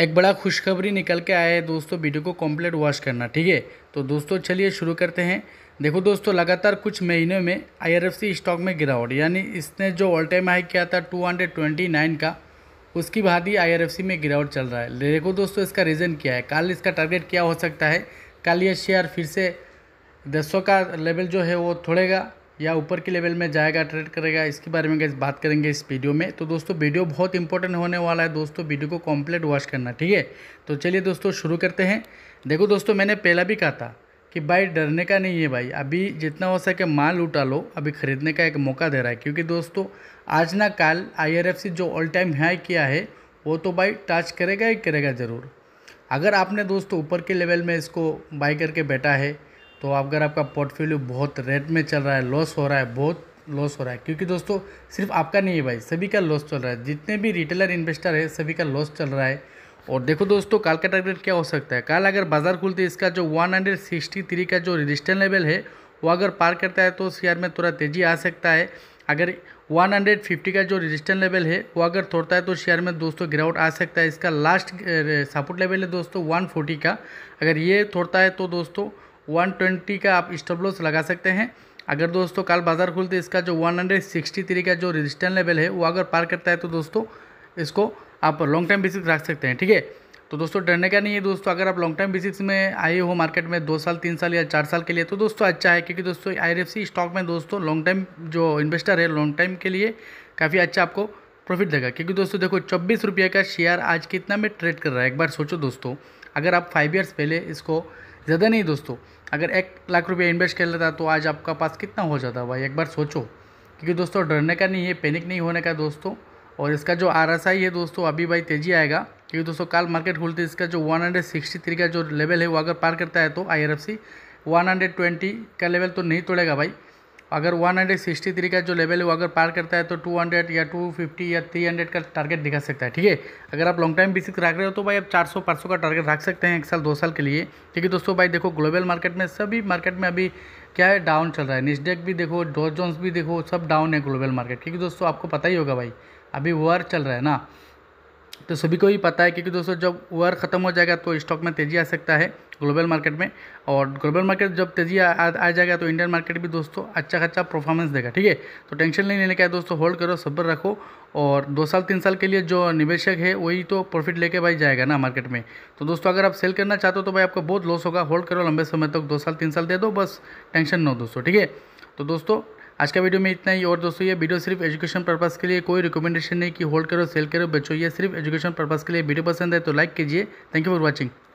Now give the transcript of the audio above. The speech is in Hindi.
एक बड़ा खुशखबरी निकल के आया है दोस्तों वीडियो को कम्प्लीट वॉच करना ठीक है तो दोस्तों चलिए शुरू करते हैं देखो दोस्तों लगातार कुछ महीनों में आई स्टॉक में गिरावट यानी इसने जो ऑल टाइम हाई किया था 229 का उसकी भांति आई में गिरावट चल रहा है देखो दोस्तों इसका रीज़न क्या है कल इसका टारगेट क्या हो सकता है कल ये शेयर फिर से दसों का लेवल जो है वो थोड़ेगा या ऊपर के लेवल में जाएगा ट्रेड करेगा इसके बारे में गैस बात करेंगे इस वीडियो में तो दोस्तों वीडियो बहुत इंपॉर्टेंट होने वाला है दोस्तों वीडियो को कॉम्प्लीट वॉच करना ठीक है तो चलिए दोस्तों शुरू करते हैं देखो दोस्तों मैंने पहला भी कहा था कि भाई डरने का नहीं है भाई अभी जितना हो सके माल उठा लो अभी ख़रीदने का एक मौका दे रहा है क्योंकि दोस्तों आज ना कल आई जो ऑल टाइम हाई किया है वो तो भाई टच करेगा ही करेगा ज़रूर अगर आपने दोस्तों ऊपर के लेवल में इसको बाई करके बैठा है तो अगर आपका पोर्टफोलियो बहुत रेट में चल रहा है लॉस हो रहा है बहुत लॉस हो रहा है क्योंकि दोस्तों सिर्फ आपका नहीं है भाई सभी का लॉस चल रहा है जितने भी रिटेलर इन्वेस्टर है सभी का लॉस चल रहा है और देखो दोस्तों काल का टारगेट क्या हो सकता है कल अगर बाजार खुलते इसका जो 163 का जो रजिस्टर लेवल है वो अगर पार करता है तो शेयर में थोड़ा तेज़ी आ सकता है अगर 150 का जो रजिस्टर लेवल है वो अगर तोड़ता है तो शेयर में दोस्तों गिरावट आ सकता है इसका लास्ट सपोर्ट लेवल है दोस्तों 140 का अगर ये तोड़ता है तो दोस्तों 120 का आप स्टॉप लॉस लगा सकते हैं अगर दोस्तों कल बाज़ार खुलते इसका जो 163 का जो रजिस्टर लेवल है वो अगर पार करता है तो दोस्तों इसको आप लॉन्ग टाइम बेसिस रख सकते हैं ठीक है तो दोस्तों डरने का नहीं है दोस्तों अगर आप लॉन्ग टाइम बेसिक्स में आए हो मार्केट में दो साल तीन साल या चार साल के लिए तो दोस्तों अच्छा है क्योंकि दोस्तों आई स्टॉक में दोस्तों लॉन्ग टाइम जो इन्वेस्टर है लॉन्ग टाइम के लिए काफ़ी अच्छा आपको प्रॉफिट देगा क्योंकि दोस्तों देखो चौबीस रुपये का शेयर आज कितना में ट्रेड कर रहा है एक बार सोचो दोस्तों अगर आप फाइव ईयर्स पहले इसको ज़्यादा नहीं दोस्तों अगर एक लाख रुपया इन्वेस्ट कर लेता तो आज आपका पास कितना हो जाता भाई एक बार सोचो क्योंकि दोस्तों डरने का नहीं है पैनिक नहीं होने का दोस्तों और इसका जो आर एस आई है दोस्तों अभी भाई तेज़ी आएगा क्योंकि दोस्तों कल मार्केट खुलते इसका जो वन का जो लेवल है वो अगर पार करता है तो आई आर एफ सी 120 का लेवल तो नहीं तोड़ेगा भाई अगर 163 का जो लेवल है वो अगर पार करता है तो 200 या 250 या 300 का टारगेट दिखा सकता है ठीक है अगर आप लॉन्ग टाइम बेसिस रख रहे हो तो भाई आप 400 500 का टारगेट रख सकते हैं एक साल दो साल के लिए ठीक है दोस्तों भाई देखो ग्लोबल मार्केट में सभी मार्केट में अभी क्या है डाउन चल रहा है निस्डेक भी देखो डो जोन्स भी देखो सब डाउन है ग्लोबल मार्केट क्योंकि दोस्तों आपको पता ही होगा भाई अभी वर्क चल रहा है ना तो सभी को ही पता है क्योंकि दोस्तों जब वर ख़त्म हो जाएगा तो स्टॉक में तेज़ी आ सकता है ग्लोबल मार्केट में और ग्लोबल मार्केट जब तेज़ी आ, आ जाएगा तो इंडियन मार्केट भी दोस्तों अच्छा खासा परफॉर्मेंस देगा ठीक है तो टेंशन नहीं लेने का है दोस्तों होल्ड करो सब्र रखो और दो साल तीन साल के लिए जो निवेशक है वही तो प्रॉफिट लेके भाई जाएगा ना मार्केट में तो दोस्तों अगर आप सेल करना चाहते हो तो भाई आपको बहुत लॉस होगा होल्ड करो लंबे समय तक तो दो साल तीन साल दे दो बस टेंशन ना हो दोस्तों ठीक है तो दोस्तों आज का वीडियो में इतना ही और दोस्तों ये वीडियो सिर्फ एजुकेशन पर्पस के लिए कोई रिकमेंडेशन नहीं कि होल्ड करो सेल करो बचो ये सिर्फ एजुकेशन पर्पज़ के लिए वीडियो पसंद है तो लाइक कीजिए थैंक यू फॉर वॉचिंग